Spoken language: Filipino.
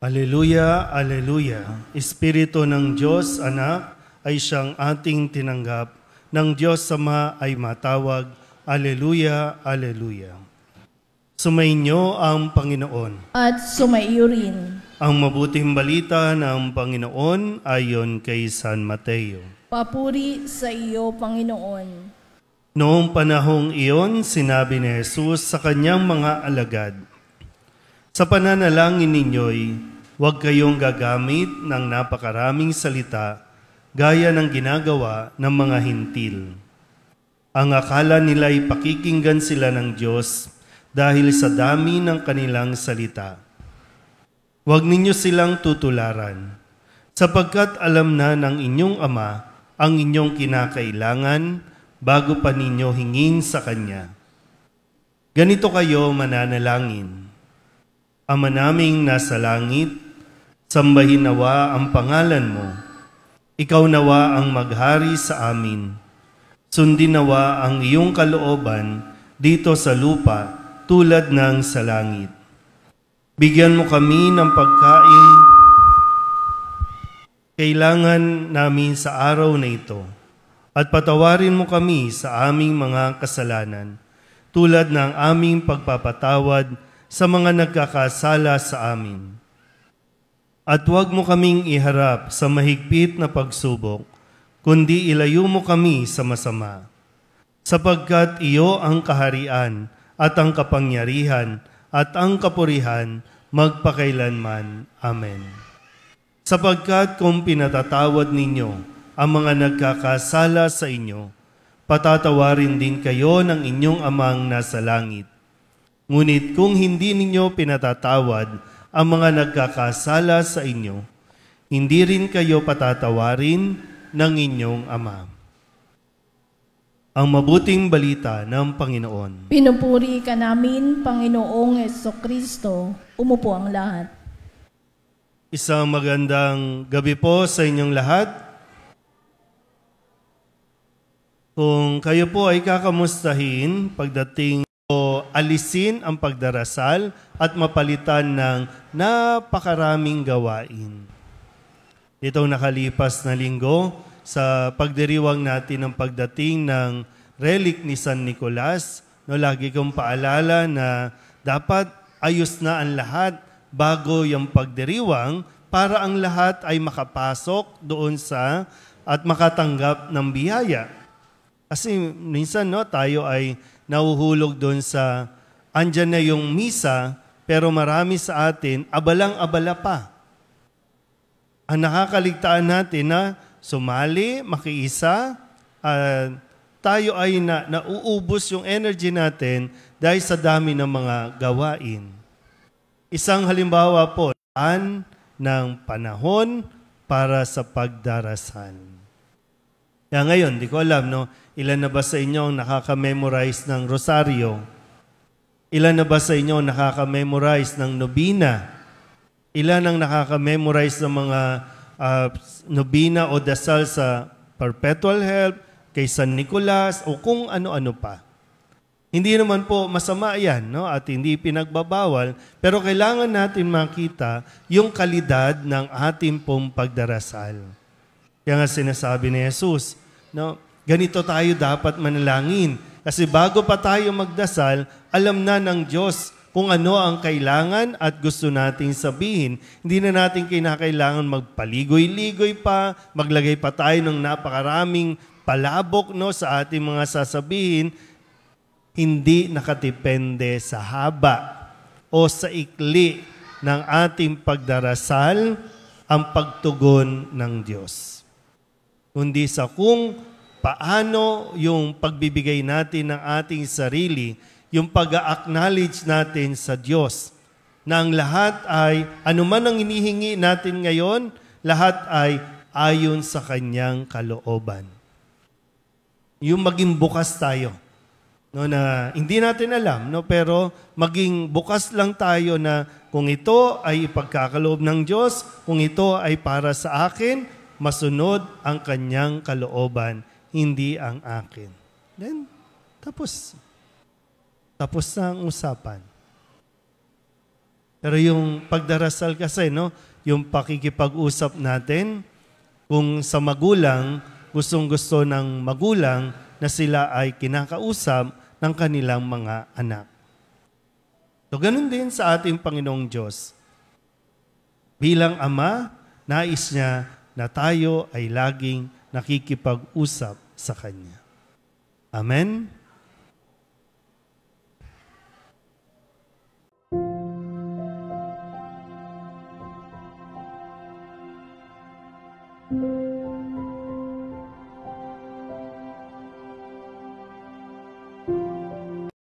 Aleluya, aleluya. Espiritu ng Diyos, anak, ay siyang ating tinanggap. Ng Diyos Sama ay matawag. Aleluya, aleluya. Sumainyo ang Panginoon. At sumaiyo rin. Ang mabuting balita ng Panginoon ayon kay San Mateo. Papuri sa iyo, Panginoon. Noong panahong iyon, sinabi ni Jesus sa kanyang mga alagad, Sa pananalangin ninyo'y Huwag kayong gagamit ng napakaraming salita gaya ng ginagawa ng mga hintil. Ang akala nila ay pakikinggan sila ng Diyos dahil sa dami ng kanilang salita. Huwag ninyo silang tutularan, sapagkat alam na ng inyong Ama ang inyong kinakailangan bago pa ninyo hingin sa Kanya. Ganito kayo mananalangin. Ama naming nasa langit, Sambahin nawa ang pangalan mo. Ikaw nawa ang maghari sa amin. Sundin nawa ang iyong kalooban dito sa lupa tulad ng sa langit. Bigyan mo kami ng pagkain kailangan namin sa araw na ito at patawarin mo kami sa aming mga kasalanan tulad ng aming pagpapatawad sa mga nagkakasala sa amin at huwag mo kaming iharap sa mahigpit na pagsubok, kundi ilayo mo kami sa masama. Sapagkat iyo ang kaharian at ang kapangyarihan at ang kapurihan magpakailanman. Amen. Sapagkat kung pinatatawad ninyo ang mga nagkakasala sa inyo, patatawarin din kayo ng inyong amang nasa langit. Ngunit kung hindi ninyo pinatatawad ang mga nagkakasala sa inyo. Hindi rin kayo patatawarin ng inyong Ama. Ang mabuting balita ng Panginoon. Pinupuri ka namin, Panginoong Heso Kristo. Umupo ang lahat. Isang magandang gabi po sa inyong lahat. Kung kayo po ay kakamustahin pagdating alisin ang pagdarasal at mapalitan ng napakaraming gawain. Itong nakalipas na linggo, sa pagdiriwang natin ng pagdating ng relic ni San Nicolas, no, lagi kong paalala na dapat ayos na ang lahat bago yung pagdiriwang para ang lahat ay makapasok doon sa at makatanggap ng biyaya. Kasi minsan no, tayo ay nahuhulog doon sa, andyan na yung misa, pero marami sa atin, abalang-abala pa. Ang nakakaligtaan natin na sumali, makiisa, uh, tayo ay na, nauubos yung energy natin dahil sa dami ng mga gawain. Isang halimbawa po, an ng panahon para sa pagdarasal. Kaya ngayon, di ko alam, no? Ilan na ba sa inyo ang nakaka-memorize ng rosaryo? Ilan na ba sa inyo ang nakaka-memorize ng nobina? Ilan ang nakaka-memorize ng mga uh, nobina o dasal sa perpetual help, kay San Nicolas, o kung ano-ano pa? Hindi naman po masama yan, no? At hindi pinagbabawal, pero kailangan natin makita yung kalidad ng ating pong pagdarasal. Kaya nga sinasabi ni Jesus, no, ganito tayo dapat manalangin. Kasi bago pa tayo magdasal, alam na ng Diyos kung ano ang kailangan at gusto nating sabihin. Hindi na natin kinakailangan magpaligoy-ligoy pa, maglagay pa tayo ng napakaraming palabok no, sa ating mga sasabihin. Hindi nakatipende sa haba o sa ikli ng ating pagdarasal ang pagtugon ng Diyos kundi sa kung paano yung pagbibigay natin ng ating sarili, yung pag-acknowledge natin sa Diyos na ang lahat ay, anuman ang inihingi natin ngayon, lahat ay ayon sa kanyang kalooban. Yung maging bukas tayo. No, na hindi natin alam, no, pero maging bukas lang tayo na kung ito ay ipagkakaloob ng Diyos, kung ito ay para sa akin, masunod ang kanyang kalooban, hindi ang akin. Then, tapos. Tapos na ang usapan. Pero yung pagdarasal kasi, no? Yung pakikipag-usap natin, kung sa magulang, gustong gusto ng magulang na sila ay kinakausap ng kanilang mga anak. So, ganun din sa ating Panginoong Diyos. Bilang ama, nais niya na tayo ay laging nakikipag-usap sa Kanya. Amen? thank you